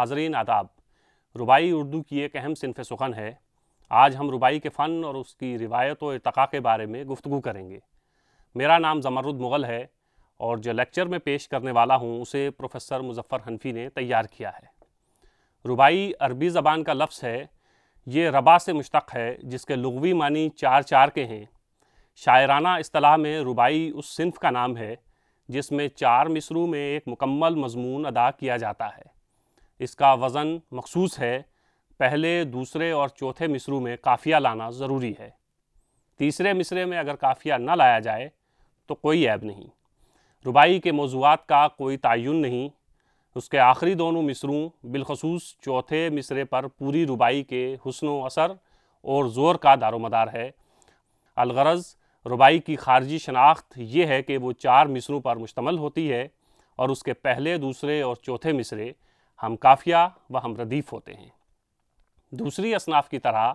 नाजरीन आदाब रुबाई उर्दू की एक अहम सिनफ सुखन है आज हम रुबाई के फ़न और उसकी रिवायत और इरतका के बारे में गुफ्तु करेंगे मेरा नाम जमरुद मुग़ल है और जो लेक्चर में पेश करने वाला हूँ उसे प्रोफेसर मुजफ़र हनफी ने तैयार किया है रुबाई अरबी ज़बान का लफ्स है ये रबा से मुश्तक है जिसके लगवी मानी चार चार के हैं शायराना असलाह में रुबाई उस सिनफ का नाम है जिसमें चार मिसरू में एक मुकम्मल मजमून अदा किया जाता है इसका वज़न मखसूस है पहले दूसरे और चौथे मिसरू में काफ़िया लाना ज़रूरी है तीसरे मिसरे में अगर काफ़िया ना लाया जाए तो कोई ऐब नहीं रुबाई के मौजूद का कोई तयन नहीं उसके आखिरी दोनों मिसरों बिलखसूस चौथे मिसरे पर पूरी रुबाई के हसन असर और ज़ोर का दारोमदार है अलगरज़ रुबाई की खारजी शनाख्त यह है कि वो चार मिसरों पर मुश्तमल होती है और उसके पहले दूसरे और चौथे मिसरे हम काफिया व हम रदीफ़ होते हैं दूसरी असनाफ की तरह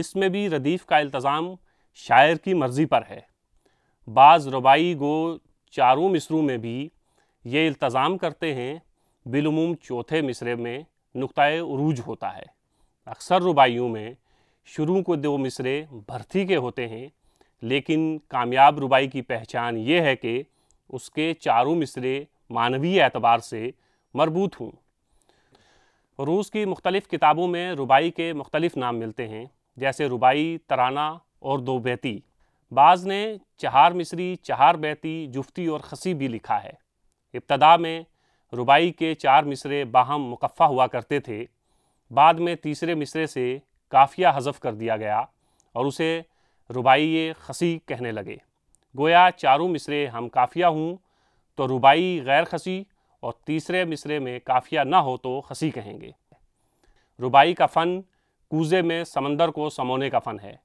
इसमें भी रदीफ़ का इल्तज़ाम शायर की मर्ज़ी पर है बाज़ रबाई गो चारों मिसरों में भी ये इल्तज़ाम करते हैं बिलुमूम चौथे मिसरे में नुक़ाय उरूज होता है अक्सर रुबाइयों में शुरू को दो मिसरे भर्ती के होते हैं लेकिन कामयाब रुबाई की पहचान ये है कि उसके चारों मिसरे मानवीय एतबार से मरबूत हों रूस की मुख्तलिफ़ किताबों में रुबाई के मुख्तलिफ नाम मिलते हैं जैसे रुबाई तराना और दो बैती बाज़ ने चहार मिसरी चहार बैती जुफ्ती और खसी भी लिखा है इब्तदा में रुबाई के चार मिसरे बाहम मुकफ़ा हुआ करते थे बाद में तीसरे मिसरे से काफिया हजफ कर दिया गया और उसे रुबाई खसी कहने लगे गोया चारों मिसरे हम काफिया हूँ तो रुबाई गैर खसी और तीसरे मिसरे में काफिया ना हो तो हंसी कहेंगे रुबाई का फ़न कूजे में समंदर को समोने का फ़न है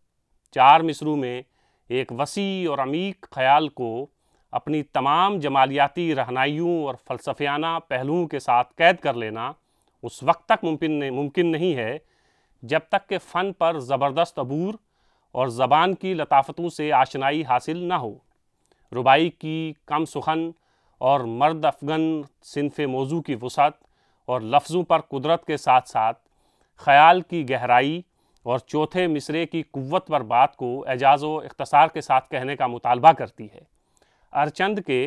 चार मिसरू में एक वसी और अमीक ख्याल को अपनी तमाम जमालियाती रहनाइयों और फ़लसफियाना पहलुओं के साथ कैद कर लेना उस वक्त तक मुमकिन मुमकिन नहीं है जब तक के फ़न पर ज़बरदस्त अबूर और ज़बान की लताफ़तों से आशनाई हासिल ना हो रुबाई की कम सुखन और मर्द अफगन सिनफ मौजू की वसत और लफ्ज़ों पर कुदरत के साथ साथ ख्याल की गहराई और चौथे मिसरे की कुत पर बात को एजाज़ व अख्तसार के साथ कहने का मुतालबा करती है अरचंद के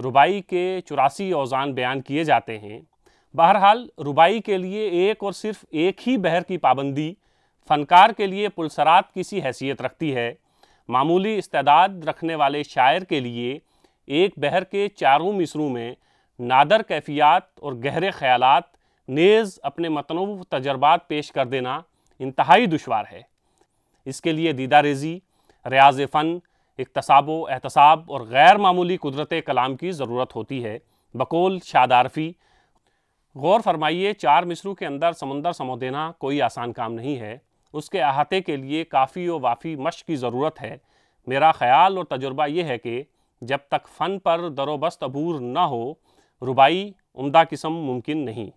रुबाई के चौरासी औजान बयान किए जाते हैं बहरहाल रुबाई के लिए एक और सिर्फ एक ही बहर की पाबंदी फ़नकार के लिए पुलसरात की सी हैसियत रखती है मामूली इस्तेदाद रखने वाले शायर के लिए एक बहर के चारों मिसरों में नादर कैफियात और गहरे ख्याल नेज़ अपने मतनव तजर्बात पेश कर देना इंतहाई दुशवार है इसके लिए दीदा रेजी रियाज फ़न इकतसाब एहतसाब और गैर मामूली कुदरत कलाम की ज़रूरत होती है बकोल शादारफ़ी गौर फरमाइए चार मिसरों के अंदर समंदर समो देना कोई आसान काम नहीं है उसके अहाते के लिए काफ़ी व वाफ़ी मश की ज़रूरत है मेरा ख्याल और तजुर्बा यह है कि जब तक फ़न पर दरोबस्त अबूर न हो रुबाई उम्दा किस्म मुमकिन नहीं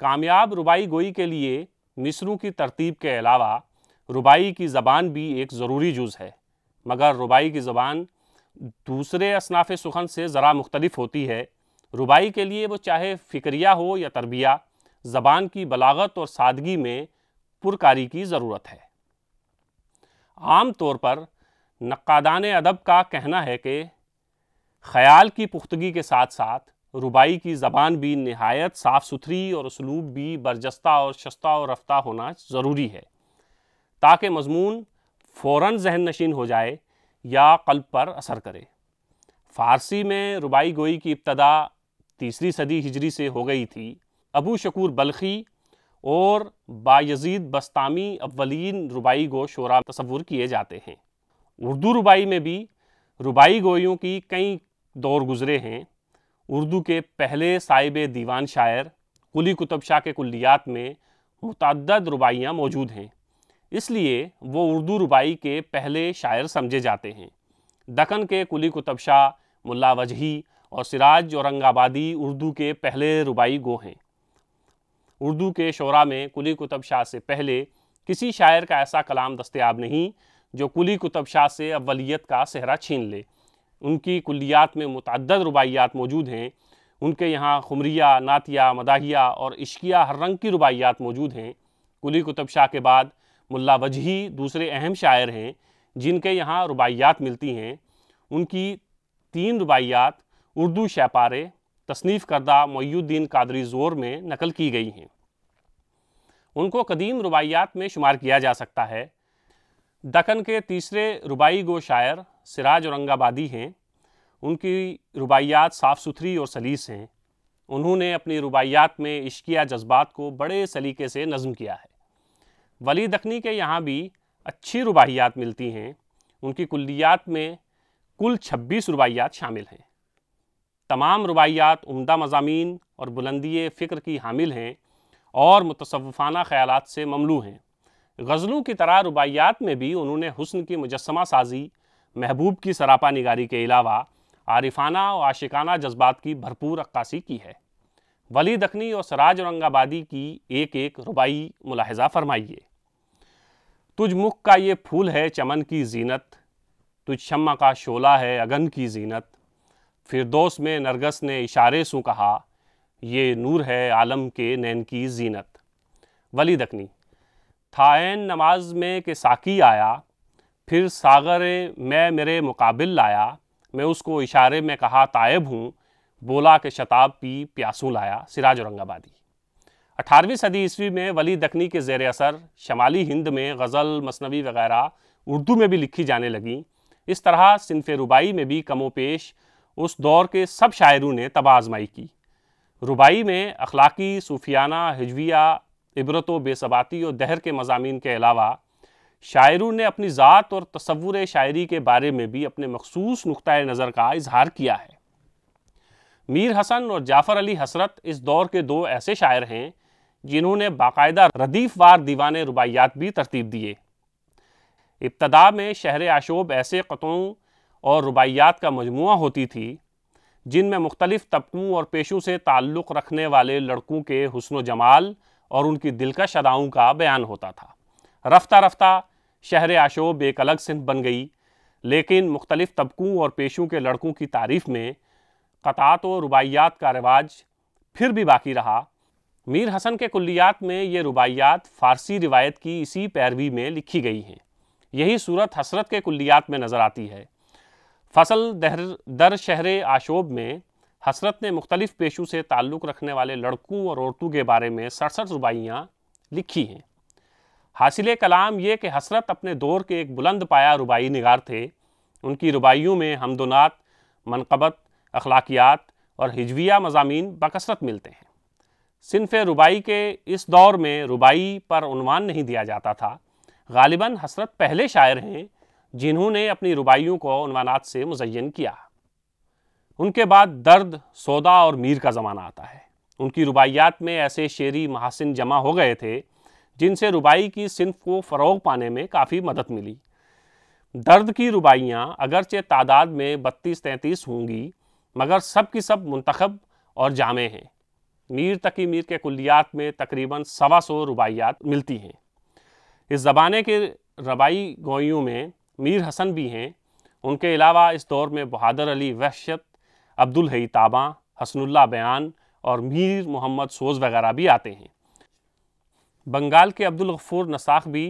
कामयाब रुबाई गोई के लिए मिसरों की तरतीब के अलावा रुबाई की ज़बान भी एक ज़रूरी जुज़ है मगर रुबाई की ज़बान दूसरे असनाफ सुखन से ज़रा मुख्तलफ होती है रुबाई के लिए वो चाहे फ़िक्रिया हो या तरबिया ज़बान की बलागत और सादगी में पुरकारी की ज़रूरत है आम तौर पर नक्कादान अदब का कहना है कि ख़याल की पुख्तगी के साथ साथ रुबाई की ज़बान भी नहायत साफ़ सुथरी और उसलूब भी बरजस्ता और शस्ता और रफ्ता होना ज़रूरी है ताकि मजमून फ़ौर जहन नशीन हो जाए या कल्ब पर असर करे फ़ारसी में रुबाई गोई की इब्तदा तीसरी सदी हिजरी से हो गई थी अबू शकूर बल्खी और बायजीद बस्तामी अवलिन रुबाई गो शोरा तस्वुर किए जाते हैं उर्दू रुबाई में भी रुबाई गोयों की कई दौर गुज़रे हैं उर्दू के पहले साहिब दीवान शायर कुली कुतब शाह के कुल्लियात में मुतद रुबाइयाँ मौजूद हैं इसलिए वो उर्दू रुबाई के पहले शायर समझे जाते हैं दखन के कुली कुतब शाह मुला वजही और सिराज औरंगाबादी उर्दू के पहले रुबाई गो हैं उर्दू के शोरा में कुली कुतुब शाह से पहले किसी शायर का ऐसा कलाम दस्तियाब नहीं जो कुली कुतब शाह से अवलीत का सहरा छीन ले उनकी कुलियात में मतद रुबाइयात मौजूद हैं उनके यहाँ खुमरिया नातिया मदाहिया और इश्किया हर रंग की रुबाइयात मौजूद हैं कुली कुतब शाह के बाद मुला वजही दूसरे अहम शायर हैं जिनके यहाँ रुबाइयात मिलती हैं उनकी तीन रुबाइयात उर्दू शपारे तसनीफ़ करदा मोयुद्दीन कादरी ज़ोर में नकल की गई हैं उनको कदीम रुबाइयात में शुमार किया जा सकता है दखन के तीसरे रुबाई गो शायर सिराज औरंगाबादी हैं उनकी रुबाइयात साफ़ सुथरी और सलीस हैं उन्होंने अपनी रुबाइयात में इश्किया जज्बात को बड़े सलीके से नज़म किया है वली दखनी के यहाँ भी अच्छी रुबाइयात मिलती हैं उनकी कुल्लियात में कुल छब्बीस रुबाइयात शामिल हैं तमाम रुबाइयात उम्दा मजामी और बुलंदी फ़िक्र की हामिल हैं और मुतसफ़ाना ख़्याल से ममलू हैं गज़लों की तरह रुबाइयात में भी उन्होंने हुस्न की मुजस्मा साजी महबूब की सरापा निगारी के अलावा आरिफाना और आशिकाना जज्बात की भरपूर अक्कासी की है वली दखनी और सराज औरंगाबादी की एक एक रुबाई मुलाहजा फरमाइए तुझ मुख का ये फूल है चमन की जीनत तुझ शम्मा का शोला है अगन की जीनत फिर दोस्त में नरगस ने इशारे सू कहा ये नूर है आलम के नैन की जीनत वली दखनी थायन नमाज में के साकी आया फिर सागर मैं मेरे मुकाबिल लाया मैं उसको इशारे में कहा तायब हूँ बोला के शताब पी प्यासू लाया सिराज औरंगाबादी अठारहवीं सदी ईस्वी में वली दखनी के जेर असर शमाली हिंद में गज़ल मसनवी वगैरह उर्दू में भी लिखी जाने लगी इस तरह सिनफ रुबाई में भी कमोपेश उस दौर के सब शायरों ने तबाजमाई की रुबाई में अखलाकी सूफियाना हिजविया इबरत व बेसबाती और दहर के मजामी के अलावा शायरों ने अपनी ज़ात और तस्वुर शायरी के बारे में भी अपने मखसूस नुक़ नज़र का इजहार किया है मीर हसन और जाफ़र अली हसरत इस दौर के दो ऐसे शायर हैं जिन्होंने बाकायदा रदीफ़ वार दीवान रुबायात भी तरतीब दिए इब्तदा में शहर आशोब ऐसे क़तों और रुबायात का मजमू होती थी जिनमें मुख्तलिफ़ तबकों और पेशों से ताल्लुक़ रखने वाले लड़कों के हसन जमाल और उनकी दिलकश अदाओं का बयान होता था रफ्ता रफ्ता शहर आशोब एक अलग सिंध बन गई लेकिन मुख्तलिफ़ तबकों और पेशों के लड़कों की तारीफ़ में कतात और रुबाइयात का रिवाज फिर भी बाकी रहा मीर हसन के कुलियात में ये रुबाइयात फ़ारसी रिवायत की इसी पैरवी में लिखी गई हैं यही सूरत हसरत के कुलियात में नज़र आती है फसल दर शहर आशोब में हसरत ने मुख्तलिफ़ पेशों से ताल्लुक़ रखने वाले लड़कों और औरतों के बारे में सड़सठ रुबाइयाँ लिखी हैं हासिल कलाम ये कि हसरत अपने दौर के एक बुलंद पाया रुबाई नगार थे उनकी रुबाइयों में हमदोनात मनकबत अखलाकियात और हिजविया मजामी बकसरत मिलते हैं सिनफ रुबाई के इस दौर में रुबाई पर उनवान नहीं दिया जाता था गालिबा हसरत पहले शायर हैं जिन्होंने अपनी रुबाइयों को उनवानात से मुजयन किया उनके बाद दर्द सौदा और मीर का ज़माना आता है उनकी रुबाइयात में ऐसे शेरी महासिन जमा हो गए थे जिनसे रुबाई की सिंफ को फ़रोग पाने में काफ़ी मदद मिली दर्द की रुबाइयाँ अगरचे तादाद में बत्तीस तैंतीस होंगी मगर सब की सब मंतखब और जामे हैं मीर तकी मीर के कुलियात में तकरीबन सवा सौ रुबाइयात मिलती हैं इस ज़बाने के रबाई गोइयों में मीर हसन भी हैं उनके अलावा इस दौर में बहादुर अली वहशत अब्दुल हई ताबा हसनुल्ला बयान और मीर मोहम्मद सोज वगैरह भी आते हैं बंगाल के अब्दुल गफूर नसाख भी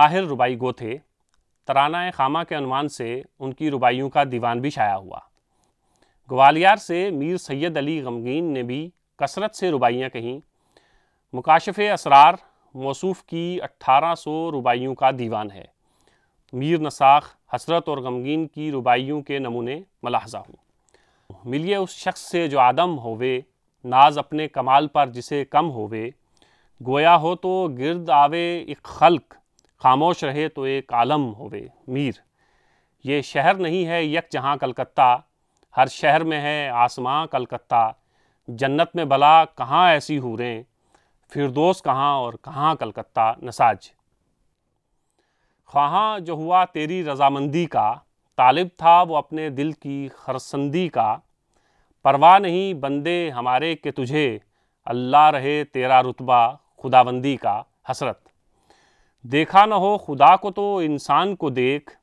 माहिर रुबाई गो थे तराना खामा के अनुमान से उनकी रुबाइयों का दीवान भी शाया हुआ ग्वालियर से मीर सैयद अली गमगीन ने भी कसरत से रुबाइयाँ कहीं मुकाशफ़ असरार मौसूफ की 1800 रुबाइयों का दीवान है मीर नसाख हसरत और गमगीन की रुबाइयों के नमूने मलाजा हूँ मिलिए उस शख्स से जो आदम होवे नाज अपने कमाल पर जिसे कम होवे गोया हो तो गिरद आवे एक खल्क खामोश रहे तो एक आलम होवे मीर ये शहर नहीं है यक जहाँ कलकत्ता हर शहर में है आसमां कलकत्ता जन्नत में भला कहाँ ऐसी हूरें फिरदोस कहाँ और कहाँ कलकत्ता नसाज ख्वाहाँ जो हुआ तेरी रजामंदी का तालिब था वो अपने दिल की खरसंदी का परवाह नहीं बंदे हमारे के तुझे अल्लाह रहे तेरा रुतबा खुदाबंदी का हसरत देखा न हो खुदा को तो इंसान को देख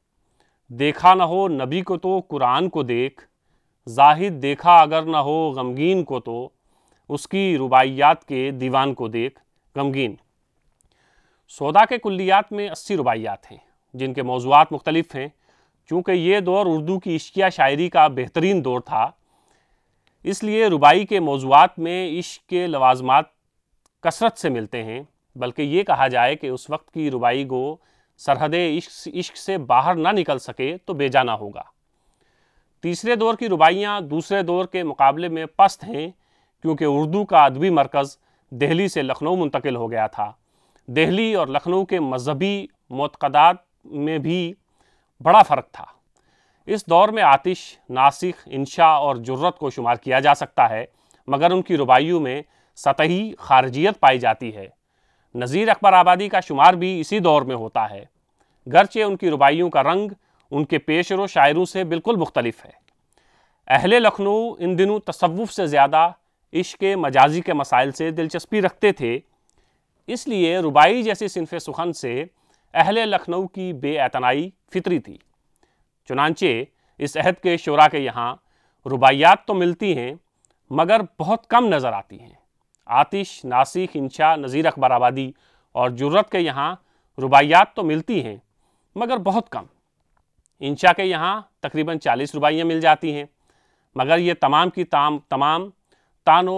देखा न हो नबी को तो कुरान को देख जाहिद देखा अगर न हो गमगीन को तो उसकी रुबाइयात के दीवान को देख गमगीन सौदा के कुल्लियात में अस्सी रुबाइयात हैं जिनके मौजूद मुख्तलिफ़ हैं चूँकि ये दौर उर्दू की इश्किया शायरी का बेहतरीन दौर था इसलिए रुबाई के मौजूद में इश्क के लवाजमात कसरत से मिलते हैं बल्कि ये कहा जाए कि उस वक्त की रुबाई गो सरहद इश्क इश्क से बाहर ना निकल सके तो बेजाना होगा तीसरे दौर की रुबाइयाँ दूसरे दौर के मुकाबले में पस्त हैं क्योंकि उर्दू का अदबी मरकज़ दिल्ली से लखनऊ मुंतकिल हो गया था दिल्ली और लखनऊ के मजहबी मतकदात में भी बड़ा फ़र्क था इस दौर में आतिश नासिक इंशा और जुर्रत को शुमार किया जा सकता है मगर उनकी रुबाइयों में सतही खारजियत पाई जाती है नज़ीर अकबर आबादी का शुमार भी इसी दौर में होता है गरचे उनकी रुबाइयों का रंग उनके पेशर शायरों से बिल्कुल मुख्तलिफ है अहले लखनऊ इन दिनों तसवुफ़ से ज़्यादा इश्क मजाजी के मसाइल से दिलचस्पी रखते थे इसलिए रुबाई जैसी सिनफ़ सुखन से अहले लखनऊ की बेअतनाई फितरी थी चुनानचे इस अहद के शुरा के यहाँ रुबायात तो मिलती हैं मगर बहुत कम नज़र आती हैं आतिश नासिक इंशा नज़ीर अकबर आबादी और जुर्रत के यहाँ रुबायात तो मिलती हैं मगर बहुत कम इंशा के यहाँ तकरीबन 40 रुबाइयाँ मिल जाती हैं मगर ये तमाम की ताम तमाम तानो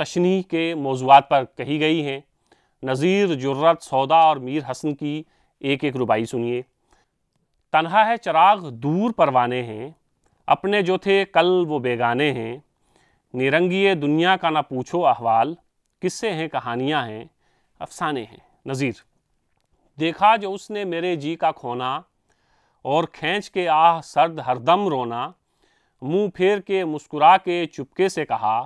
तशनी के मौजूद पर कही गई हैं नज़ीर जुर्रत सौदा और मीर हसन की एक एक रुबाई सुनिए तनहा है चराग दूर परवाने हैं अपने जो थे कल वो बेगाने हैं निरंगी दुनिया का ना पूछो अहवाल किस्से हैं कहानियाँ हैं अफसाने हैं नज़ीर देखा जो उसने मेरे जी का खोना और खींच के आह सर्द हरदम रोना मुंह फेर के मुस्कुरा के चुपके से कहा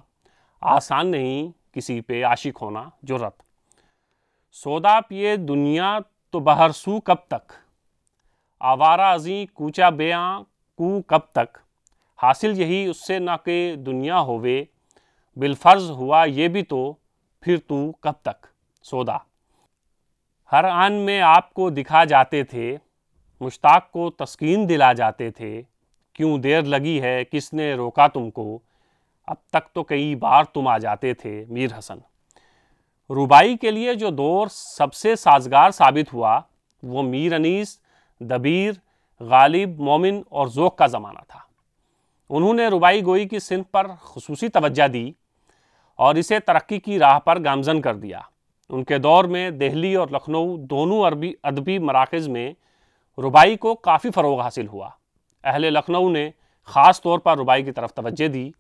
आसान नहीं किसी पे आशिक होना जरूरत सौदा पिए दुनिया तो बहरसू कब तक आवारा अजी कूचा बेआ कू कब तक हासिल यही उससे ना के दुनिया होवे बिलफर्ज हुआ ये भी तो फिर तू कब तक सौदा हर आन में आपको दिखा जाते थे मुश्ताक को तस्कीन दिला जाते थे क्यों देर लगी है किसने रोका तुमको अब तक तो कई बार तुम आ जाते थे मीर हसन रुबाई के लिए जो दौर सबसे साजगार साबित हुआ वो मीर अनीस दबीर गालिब मोमिन और जोक का ज़माना था उन्होंने रुबाई गोई की सिंध पर खसूसी तवज्जा दी और इसे तरक्की की राह पर गामजन कर दिया उनके दौर में दिल्ली और लखनऊ दोनों अरबी अदबी मराकज़ में रुबाई को काफ़ी फ़रोग हासिल हुआ अहल लखनऊ ने ख़ास तौर पर रुबाई की तरफ तवज्जो दी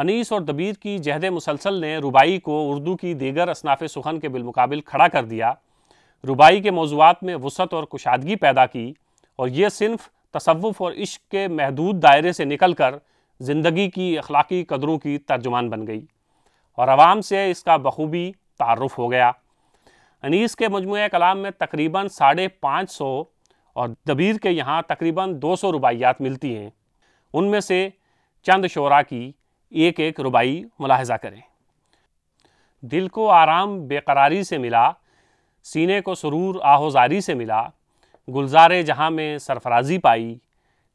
अनीस और दबीर की जहद मुसलसल ने रुबाई को उर्दू की दीगर असनाफ सुखन के बिलमुकाबिल खड़ा कर दिया रुबाई के मौजूद में वसत और कुशादगी पैदा की और ये सिर्फ तसवुफ़ और इश्क के महदूद दायरे से निकल कर ज़िंदगी की अखलाकी कदरों की तर्जुमान बन गई और आवाम से इसका बखूबी तारफ़ हो गया अनीस के मजमू कलाम में तकरीबन साढ़े पाँच सौ और दबीर के यहाँ तकरीबन दो सौ रुबायात मिलती हैं उनमें से चंद शरा की एक एक रुबाई मुलाहजा करें दिल को आराम बेकरारी से मिला सीने को सुरूर आहोजारी से मिला गुलजार जहाँ में सरफराजी पाई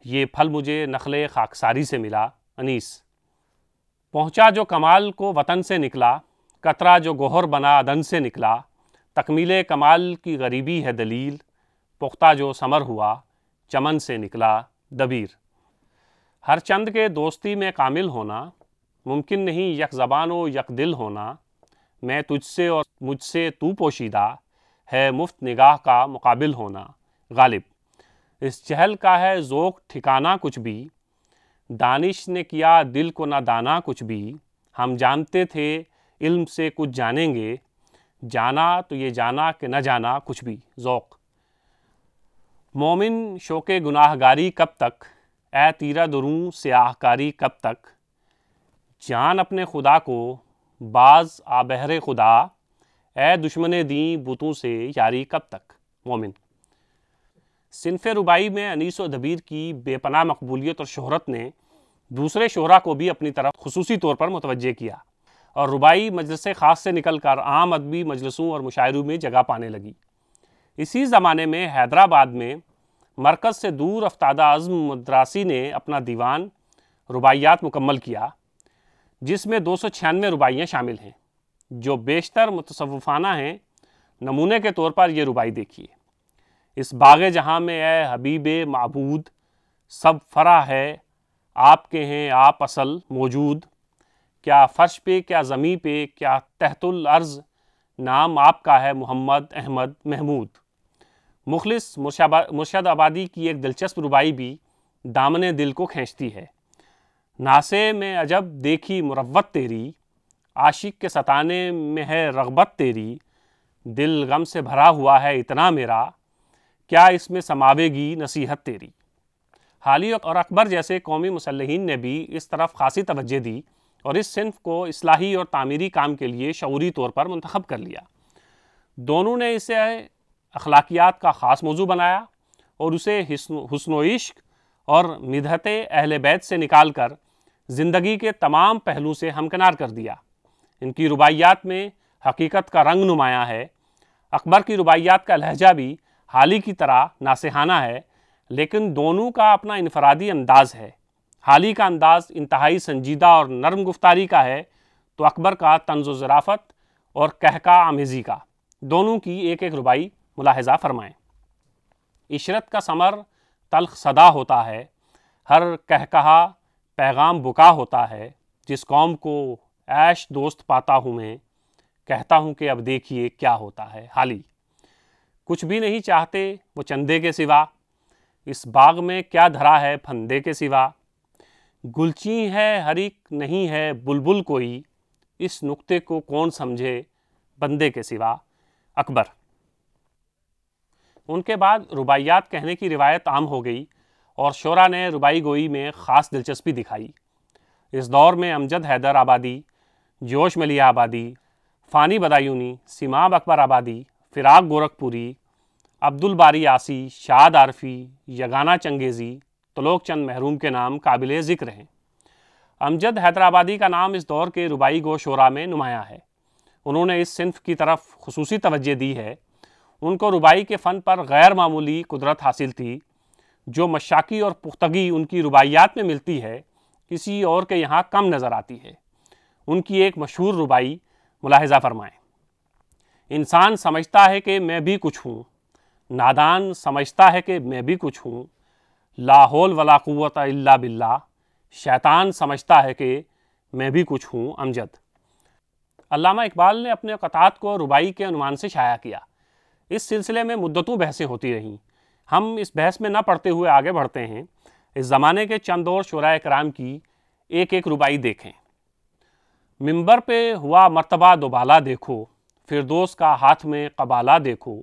ये फल मुझे नखल खाकसारी से मिला अनीस पहुँचा जो कमाल को वतन से निकला कतरा जो गोहर बना अदन से निकला तकमील कमाल की गरीबी है दलील पुख्ता जो समर हुआ चमन से निकला दबीर हर चंद के दोस्ती में कामिल होना मुमकिन नहीं यक ज़बान व यक दिल होना मैं तुझसे और मुझसे तू पोशीदा है मुफ्त निगाह का मुकाबिल होना गालिब इस चहल का है ज़ोक़ ठिकाना कुछ भी दानिश ने किया दिल को ना दाना कुछ भी हम जानते थे इल्म से कुछ जानेंगे जाना तो ये जाना कि न जाना कुछ भी ओक मोमिन शोक गुनाहगारी कब तक ए तीरा दरू से आहकारी कब तक जान अपने खुदा को बाज आबहर खुदा ए दुश्मन दी बुतों से यारी कब तक मोमिन सिनफ रुबाई में अनीस दबीर की बेपना मकबूलियत और शहरत ने दूसरे शहरा को भी अपनी तरफ खसूसी तौर पर मुतवजह किया और रुबाई मजलस ख़ास से निकल कर आम अदबी मजलसों और मुशायरों में जगह पाने लगी इसी ज़माने में हैदराबाद में मरकज़ से दूर अफ्तादा अज़म मद्रासी ने अपना दीवान रुबाइयात मुकम्मल किया जिसमें दो सौ छियानवे रुबाइयाँ शामिल हैं जो बेशतर मुतसवफाना हैं नमूने के तौर पर यह रुबाई देखिए इस बाग जहाँ में ए हबीब मबूद सब फरा है आपके हैं आप असल मौजूद क्या फ़र्श पे क्या ज़मी पे क्या तहतुल अर्ज़ नाम आपका है मोहम्मद अहमद महमूद मुखलिस आबादी की एक दिलचस्प रुबाई भी दामन दिल को खींचती है नासे में अजब देखी मुरवत तेरी आशिक के सताने में है रगबत तेरी दिल गम से भरा हुआ है इतना मेरा क्या इसमें समावेगी नसीहत तेरी हाली और अकबर जैसे कौमी मुसलहन ने भी इस तरफ खासी तवज्जो दी और इस सिंफ को असलाही और तामीरी काम के लिए शौरी तौर पर मंतखब कर लिया दोनों ने इसे अखलाकियात का ख़ास मौजू बनाया और उसे हसन इश्क और मिधत अहल बैत से निकाल कर ज़िंदगी के तमाम पहलू से हमकनार कर दिया इनकी रुबाइयात में हकीकत का रंग नुमाया है अकबर की रुबाइयात का लहजा भी हाल ही की तरह नासहाना है लेकिन दोनों का अपना इनफरादी अंदाज है हाल ही का अंदाज इंतहाई संजीदा और नरम गुफ्तारी का है तो अकबर का तंज ज़राफ़त और कहका आमेज़ी का दोनों की एक एक रुबाई मुलाहजा फरमाएं इशरत का समर तलख सदा होता है हर कहकहा पैगाम बुका होता है जिस कौम को ऐश दोस्त पाता हूँ मैं कहता हूँ कि अब देखिए क्या होता है हाली कुछ भी नहीं चाहते वो चंदे के सिवा इस बाग में क्या धरा है फंदे के सिवा गुलची है हरिक नहीं है बुलबुल कोई इस नुक्ते को कौन समझे बंदे के सिवा अकबर उनके बाद रुबायात कहने की रिवायत आम हो गई और शोरा ने रुबाई गोई में ख़ास दिलचस्पी दिखाई इस दौर में अमजद हैदर आबादी जोश मलिया आबादी फ़ानी बदायूनी सिमाब अकबर आबादी फ़िराक गोरखपुरी अब्दुल बारी आसी शाद आरफी यगाना चंगेज़ी तलोक चंद महरूम के नाम काबिल ज़िक्र हैं अमजद हैदराबादी का नाम इस दौर के रुबाई गो शोरा में नुमाया है उन्होंने इस सिंफ की तरफ खसूस तवज्जह दी है उनको रुबाई के फ़न पर गैर मामूली कुदरत हासिल थी जो मशाकी और पुख्तगी उनकी रुबाइयात में मिलती है किसी और के यहाँ कम नज़र आती है उनकी एक मशहूर रुबाई मुलाहजा फरमाएं इंसान समझता है कि मैं भी कुछ हूँ नादान समझता है कि मैं भी कुछ हूँ लाहौल वला क़वत अल्ला बिल्ला शैतान समझता है कि मैं भी कुछ हूँ अमजद अल्लामा इकबाल ने अपने कतात को रुबाई के अनुमान से शाया किया इस सिलसिले में मुद्दतों बहसें होती रहीं हम इस बहस में ना पढ़ते हुए आगे बढ़ते हैं इस ज़माने के चंद और शुरा कराम की एक एक रुबाई देखें मिंबर पे हुआ मर्तबा दोबाला देखो फिरदोस का हाथ में कबाला देखो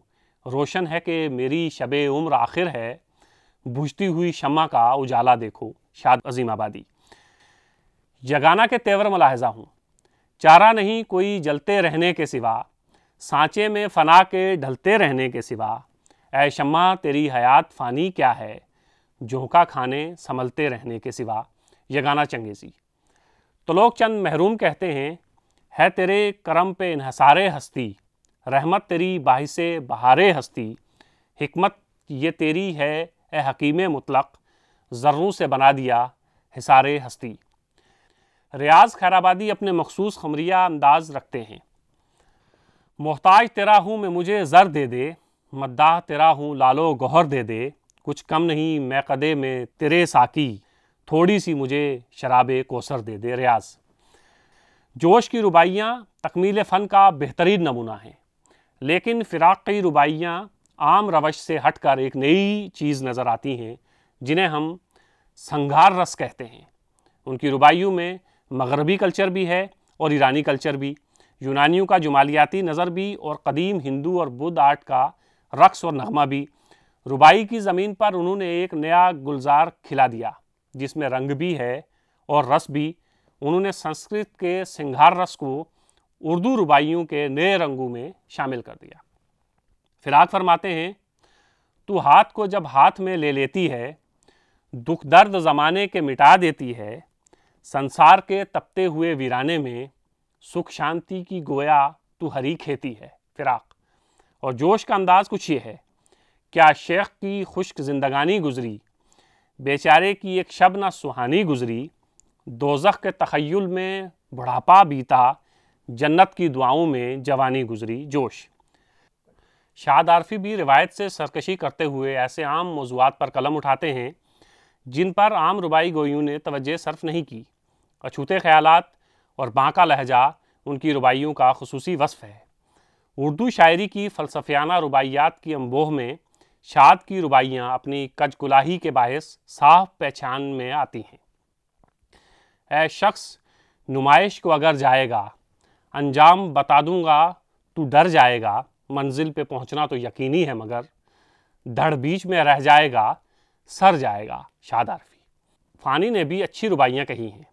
रोशन है कि मेरी शब उम्र आखिर है बुझती हुई शमा का उजाला देखो शाद अजीम आबादी जगाना के तेवर मुलाहजा हूँ चारा नहीं कोई जलते रहने के सिवा सांचे में फना के ढलते रहने के सिवा ऐ शम्मा तेरी हयात फ़ानी क्या है झोंका खाने संभलते रहने के सिवा ये गाना चंगेज़ी तो लोग चंद महरूम कहते हैं है तेरे करम पे इन्हसारे हस्ती रहमत तेरी बाहि से बहारे हस्ती हमत ये तेरी है ए हकीम मुतलक ज़र्रों से बना दिया हिसार हस्ती रियाज खैराबादी अपने मखसूस खमरिया अंदाज रखते हैं मोहताज तेरा हूँ मैं मुझे ज़र दे दे मद्दाह तेरा हूँ लालो गौहर दे दे कुछ कम नहीं मैं कदे में तेरे साकी थोड़ी सी मुझे शराब कोसर दे दे रियाज जोश की रुबाइयाँ तकमील फ़न का बेहतरीन नमूना है लेकिन फ़िराक की रुबाइयाँ आम रवश से हट कर एक नई चीज़ नज़र आती हैं जिन्हें हम संघार रस कहते हैं उनकी रुबाइयों में मगरबी कल्चर भी है और ईरानी कल्चर भी यूनानियों का जुमालियाती नज़र भी और कदीम हिंदू और बुद्ध आर्ट का रक्स और नगमा भी रुबाई की ज़मीन पर उन्होंने एक नया गुलजार खिला दिया जिसमें रंग भी है और रस भी उन्होंने संस्कृत के सिंगार रस को उर्दू रुबाइयों के नए रंगों में शामिल कर दिया फिराक फरमाते हैं तू हाथ को जब हाथ में ले लेती है दुख दर्द ज़माने के मिटा देती है संसार के तपते हुए वीराने में सुख शांति की गोया तू हरी खेती है फिराक और जोश का अंदाज़ कुछ ये है क्या शेख की खुश्क जिंदगानी गुजरी बेचारे की एक शब ना सुहानी गुजरी दोजख के तखयल में बुढ़ापा बीता जन्नत की दुआओं में जवानी गुजरी जोश शाद आरफी भी रिवायत से सरकशी करते हुए ऐसे आम मौजूद पर कलम उठाते हैं जिन पर आम रुबाई गोयों ने तवज्जो सर्फ नहीं की अछूते ख्याल और बाँका लहजा उनकी रुबाइयों का खसूसी वसफ़ है उर्दू शायरी की फ़लसफियाना रुबाइयात की अम्बोह में शाद की रुबाइयाँ अपनी कजगुलाही के बायस साफ पहचान में आती हैं ए शख्स नुमाइश को अगर जाएगा अंजाम बता दूंगा तू डर जाएगा मंजिल पे पहुंचना तो यकीनी है मगर धड़ बीच में रह जाएगा सर जाएगा शाद आरफी फ़ानी ने भी अच्छी रुबाइयाँ कही हैं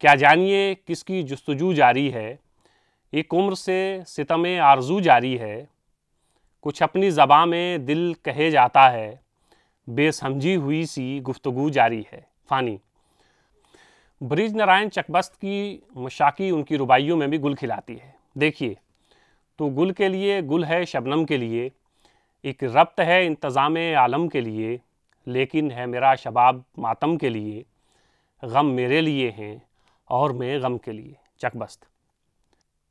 क्या जानिए किसकी जस्तजू जारी है एक उम्र से सितम आरजू जारी है कुछ अपनी ज़बा में दिल कहे जाता है बेसमझी हुई सी गुफ्तगु जारी है फ़ानी ब्रिज नारायण चकबस्त की मशाकी उनकी रुबाइयों में भी गुल खिलाती है देखिए तो गुल के लिए गुल है शबनम के लिए एक रब्त है इंतज़ाम आलम के लिए लेकिन है मेरा शबाब मातम के लिए गम मेरे लिए हैं और मैं गम के लिए चकबस्त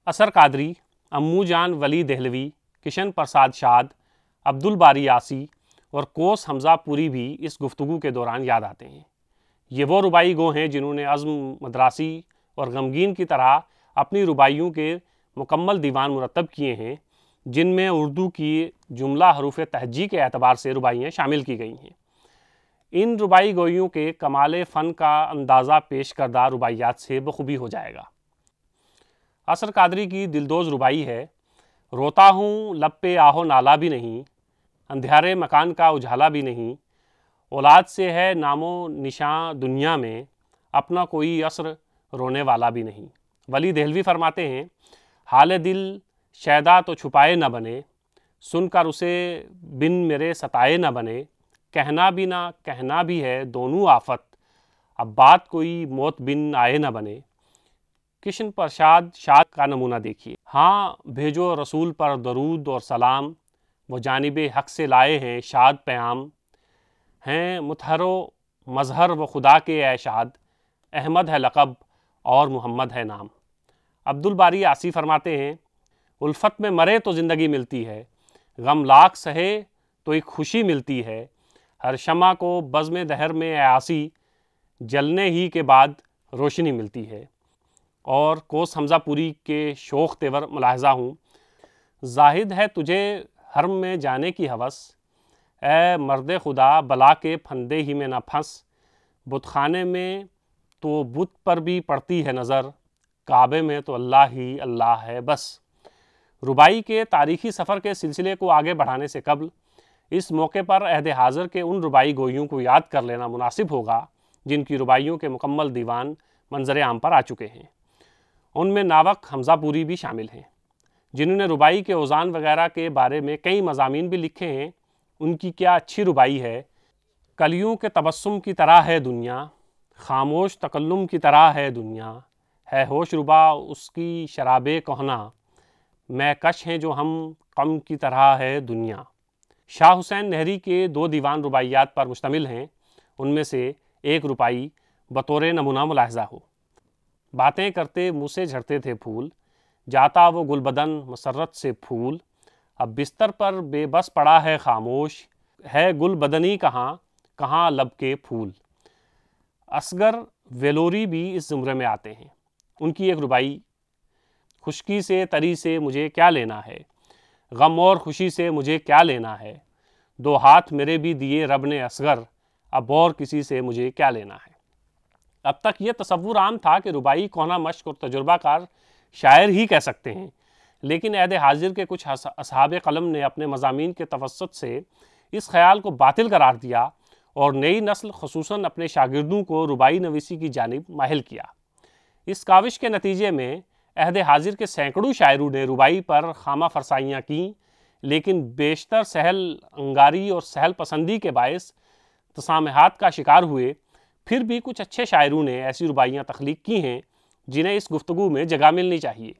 असर कादरी अम्मू जान वली दहलवी किशन प्रसाद शाद अब्दुल बारी यासी और कोस हमज़ापुरी भी इस गुफ्तु के दौरान याद आते हैं ये वो रुबाई गो हैं जिन्होंने अज़म मदरासी और गमगीन की तरह अपनी रुबाइयों के मुकम्मल दीवान मुरतब किए हैं जिनमें उर्दू की जुमला हरूफ तहजी के अतबार से रुबाइयाँ शामिल की गई हैं इन रुबाई गोइयों के कमाल फ़न का अंदाज़ा पेश करदा रुबाइयात से बखूबी हो जाएगा असर कादरी की दिलदोज रुबाई है रोता हूँ लब पे आहो नाला भी नहीं अंधेरे मकान का उजाला भी नहीं औलाद से है नामो निशां दुनिया में अपना कोई असर रोने वाला भी नहीं वली दहलवी फरमाते हैं हाल दिल शैदा तो छुपाए न बने सुनकर उसे बिन मेरे सताए न बने कहना भी ना कहना भी है दोनों आफत अब बात कोई मौत बिन आए न बने किशन प्रसाद शाह का नमूना देखिए हाँ भेजो रसूल पर दरूद और सलाम वो जानब हक से लाए हैं शाद प्याम हैं मुतहर मज़हर व खुदा के ए शाद अहमद है लकब और मोहम्मद है नाम अब्दुल बारी आसी फरमाते हैं उल्फत में मरे तो ज़िंदगी मिलती है गम लाख सहे तो एक खुशी मिलती है हर शमा को बज़म दहर में आसी जलने ही के बाद रोशनी मिलती है और कोस हमज़ापुरी के शोख़ तेवर मुलाहजा हूँ जाहिद है तुझे हर्म में जाने की हवस ए मर्द खुदा बला के फंदे ही में ना फंस बुतखाने में तो बुत पर भी पड़ती है नज़र काबे में तो अल्लाह ही अल्लाह है बस रुबाई के तारीखी सफ़र के सिलसिले को आगे बढ़ाने से कबल इस मौके पर अहद हाज़र के उन रुबाई गोइयों को याद कर लेना मुनासिब होगा जिनकी रुबाइयों के मुकम्मल दीवान मंजर आम पर आ चुके हैं उनमें नावक हमज़ापुरी भी शामिल हैं जिन्होंने रुबाई के औज़ान वगैरह के बारे में कई मजामी भी लिखे हैं उनकी क्या अच्छी रुबाई है कलियों के तबस्सुम की तरह है दुनिया खामोश तकल्लुम की तरह है दुनिया है होश रुबा उसकी शराब कहना मैं कश हैं जो हम कम की तरह है दुनिया शाह हुसैन नहरी के दो दीवान रुबाइयात पर मुश्तमिल हैं उनमें से एक रुपाई बतौर नमूना मुलाहजा हो बातें करते मुँह से झड़ते थे फूल जाता वो गुलबदन मसरत से फूल अब बिस्तर पर बेबस पड़ा है खामोश है गुलबदनी कहाँ कहाँ लब के फूल असगर वेलोरी भी इस ज़ुमरे में आते हैं उनकी एक रुबाई खुशकी से तरी से मुझे क्या लेना है गम और खुशी से मुझे क्या लेना है दो हाथ मेरे भी दिए रब ने असगर अब और किसी से मुझे क्या लेना है अब तक ये तस्वूर आम था कि रुबाई कोना मश्क और तजुर्बाकार शायर ही कह सकते हैं लेकिन अहद हाजिर के कुछ असहाब कलम ने अपने मजामी के तवसत से इस ख्याल को बातिल करार दिया और नई नस्ल खसूस अपने शागिर्दों को रुबाई नवीसी की जानब माहल किया इस काविश के नतीजे में अहद हाजिर के सैकड़ों शायरों ने रुबाई पर खामा फरसाइयाँ कं लेकिन बेशतर सहल अंगारी और सहल पसंदी के बायस तसामहत का शिकार हुए फिर भी कुछ अच्छे शायरों ने ऐसी रुबाइयाँ तख्लीक की हैं जिन्हें इस गुफ्तु में जगह मिलनी चाहिए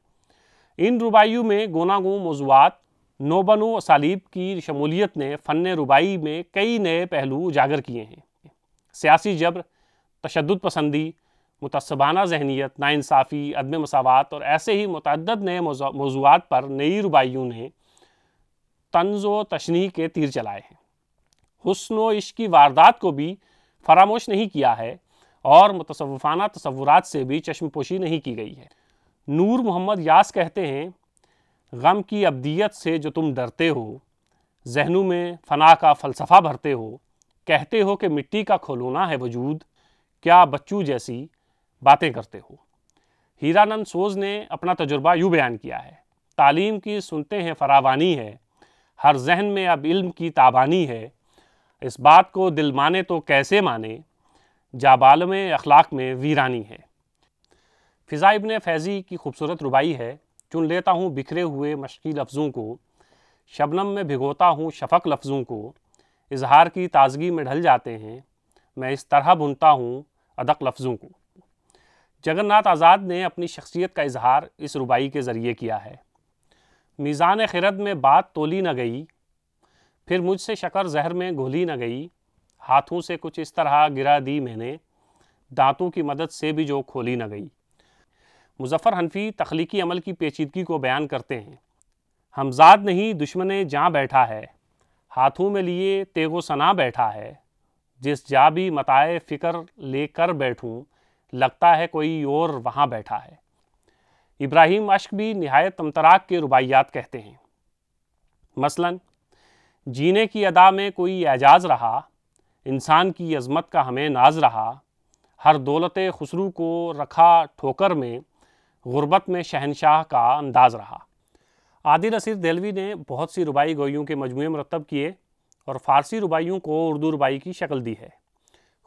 इन रुबाइयों में गोनागो मौजूद नोबन वसालीब की शमूलियत ने फ़न रुबाई में कई नए पहलू उजागर किए हैं सियासी जबर तशद पसंदी मुतसबाना जहनीत नासाफ़ी अदम मसावत और ऐसे ही मतद नए मौजूद पर नई रुबाइयों ने तंज व तशनी के तीर चलाए हैं हसन व इश्क की वारदात को भी फरामोश नहीं किया है और मुतसवफ़ाना तस्वुरात से भी चश्मपोशी नहीं की गई है नूर मोहम्मद यास कहते हैं गम की अब्दियत से जो तुम डरते हो जहनों में फ़ना का फ़लसफ़ा भरते हो कहते हो कि मिट्टी का खलोना है वजूद क्या बच्चू जैसी बातें करते हो हीरानंद सोज ने अपना तजुर्बा यूँ बयान किया है तालीम की सुनते हैं फरावानी है हर जहन में अब इल्म की ताबानी है इस बात को दिल माने तो कैसे माने जाबाल में अखलाक में वीरानी है फ़िज़ा इबन फैज़ी की खूबसूरत रुबाई है चुन लेता हूँ बिखरे हुए मशकी लफ्ज़ों को शबनम में भिगोता हूँ शफक लफ्ज़ों को इजहार की ताजगी में ढल जाते हैं मैं इस तरह बुनता हूँ अदक लफ्ज़ों को जगन्नाथ आज़ाद ने अपनी शख्सियत का इजहार इस रुबाई के ज़रिए किया है मीज़ान खिरत में बात तोली न गई फिर मुझसे शकर जहर में घुली न गई हाथों से कुछ इस तरह गिरा दी मैंने दांतों की मदद से भी जो खोली न गई मुजफ़र हनफी तख्लीकी अमल की पेचीदगी को बयान करते हैं हमजाद नहीं दुश्मन जहाँ बैठा है हाथों में लिए तेगो सना बैठा है जिस जा भी मताए फ़िक्र लेकर बैठूं लगता है कोई और वहाँ बैठा है इब्राहिम अश्क भी नहायत तमतराक के रुबाइयात कहते हैं मसलन जीने की अदा में कोई एजाज रहा इंसान की अजमत का हमें नाज रहा हर दौलत खसरू को रखा ठोकर में गुरबत में शहनशाह का अंदाज रहा आदिल असीर दिलवी ने बहुत सी रुबाई गोयों के मजमू मरतब किए और फ़ारसी रुबाइयों को उर्दू रुबाई की शक्ल दी है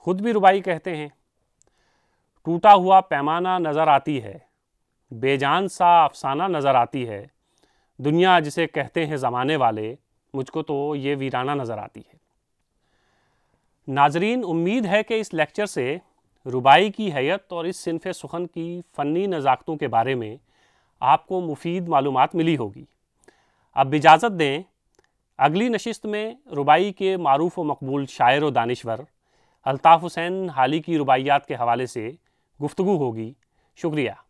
खुद भी रुबाई कहते हैं टूटा हुआ पैमाना नज़र आती है बेजान सा अफसाना नज़र आती है दुनिया जिसे कहते हैं ज़माने वाले मुझको तो ये वीराना नज़र आती है नाजरीन उम्मीद है कि इस लेक्चर से रुबाई की हैत और इस सिनफ सुखन की फ़नी नज़ाकतों के बारे में आपको मुफीद मालूम मिली होगी अब इजाज़त दें अगली नशस्त में रुबाई के मरूफ़ व मकबूल शायर व दानश्वर अल्ताफ़ हुसैन हाली की रुबायात के हवाले से गुफ्तु होगी शुक्रिया